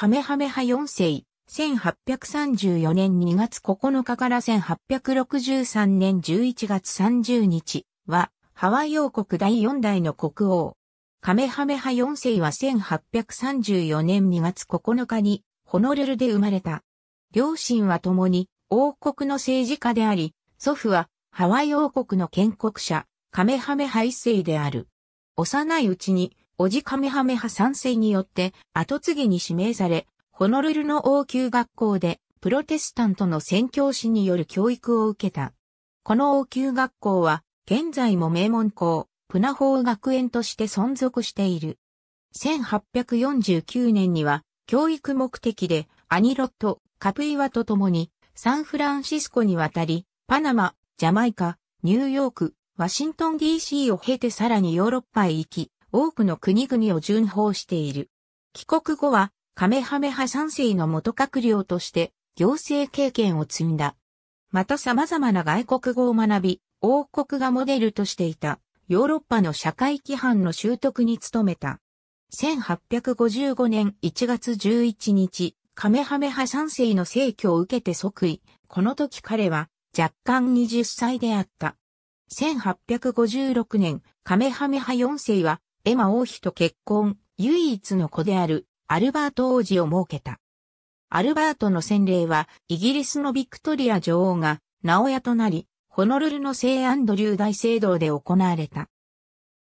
カメハメハ4世、1834年2月9日から1863年11月30日は、ハワイ王国第4代の国王。カメハメハ4世は1834年2月9日にホノルルで生まれた。両親は共に王国の政治家であり、祖父はハワイ王国の建国者、カメハメハ1世である。幼いうちにオジカメハメハ賛成によって後継ぎに指名され、ホノルルの王宮学校でプロテスタントの宣教師による教育を受けた。この王宮学校は現在も名門校、プナホー学園として存続している。1849年には教育目的でアニロット、カプイワと共にサンフランシスコに渡り、パナマ、ジャマイカ、ニューヨーク、ワシントン DC を経てさらにヨーロッパへ行き、多くの国々を順法している。帰国後は、カメハメハ三世の元閣僚として行政経験を積んだ。また様々な外国語を学び、王国がモデルとしていたヨーロッパの社会規範の習得に努めた。1855年1月11日、カメハメハ三世の正教を受けて即位。この時彼は若干20歳であった。1856年、カメハメハ四世はエマ王妃と結婚、唯一の子であるアルバート王子を設けた。アルバートの洗礼は、イギリスのビクトリア女王が、名親となり、ホノルルの聖アンドリュー大聖堂で行われた。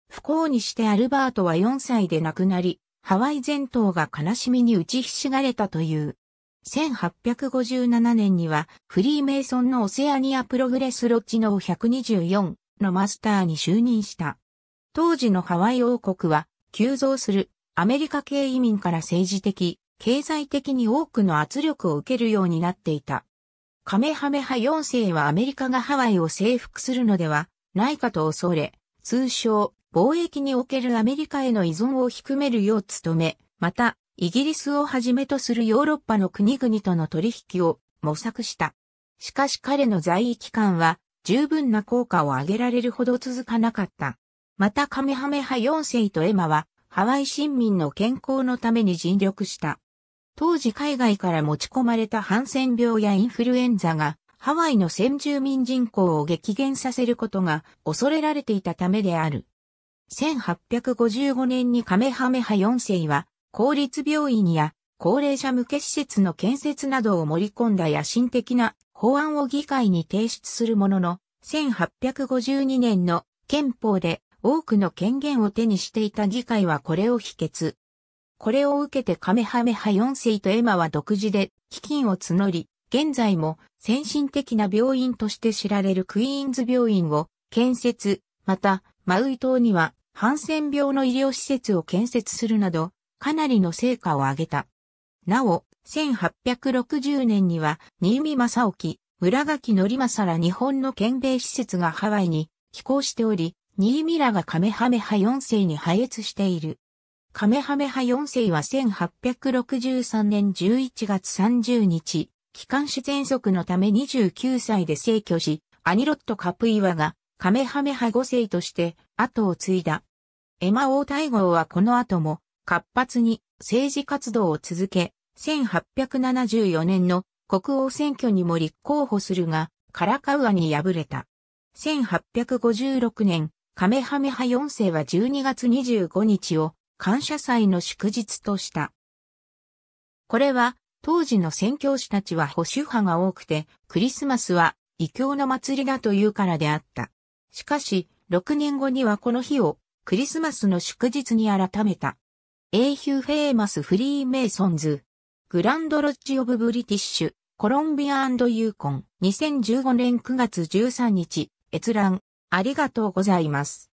不幸にしてアルバートは4歳で亡くなり、ハワイ全島が悲しみに打ちひしがれたという。1857年には、フリーメイソンのオセアニアプログレスロッジの124のマスターに就任した。当時のハワイ王国は、急増するアメリカ系移民から政治的、経済的に多くの圧力を受けるようになっていた。カメハメハ4世はアメリカがハワイを征服するのではないかと恐れ、通称、貿易におけるアメリカへの依存を低めるよう努め、また、イギリスをはじめとするヨーロッパの国々との取引を模索した。しかし彼の在位期間は十分な効果を上げられるほど続かなかった。またカメハメハ4世とエマはハワイ新民の健康のために尽力した。当時海外から持ち込まれたハンセン病やインフルエンザがハワイの先住民人口を激減させることが恐れられていたためである。1855年にカメハメハ4世は公立病院や高齢者向け施設の建設などを盛り込んだ野心的な法案を議会に提出するものの、1852年の憲法で多くの権限を手にしていた議会はこれを否決。これを受けてカメハメハ4世とエマは独自で基金を募り、現在も先進的な病院として知られるクイーンズ病院を建設、また、マウイ島にはハンセン病の医療施設を建設するなど、かなりの成果を上げた。なお、1860年には、新見正沖、村垣則政ら日本の県米施設がハワイに寄港しており、ニーミラがカメハメハ4世に配越している。カメハメハ4世は1863年11月30日、機関士喘息のため29歳で逝去し、アニロット・カプイワがカメハメハ5世として後を継いだ。エマ王大号はこの後も活発に政治活動を続け、1874年の国王選挙にも立候補するが、カラカウアに敗れた。1856年、カメハメハ4世は12月25日を感謝祭の祝日とした。これは当時の宣教師たちは保守派が多くて、クリスマスは異教の祭りだというからであった。しかし、6年後にはこの日をクリスマスの祝日に改めた。英雄フェーマスフリーメイソンズ、グランドロッジオブブリティッシュ、コロンビアユーコン、2015年9月13日、閲覧。ありがとうございます。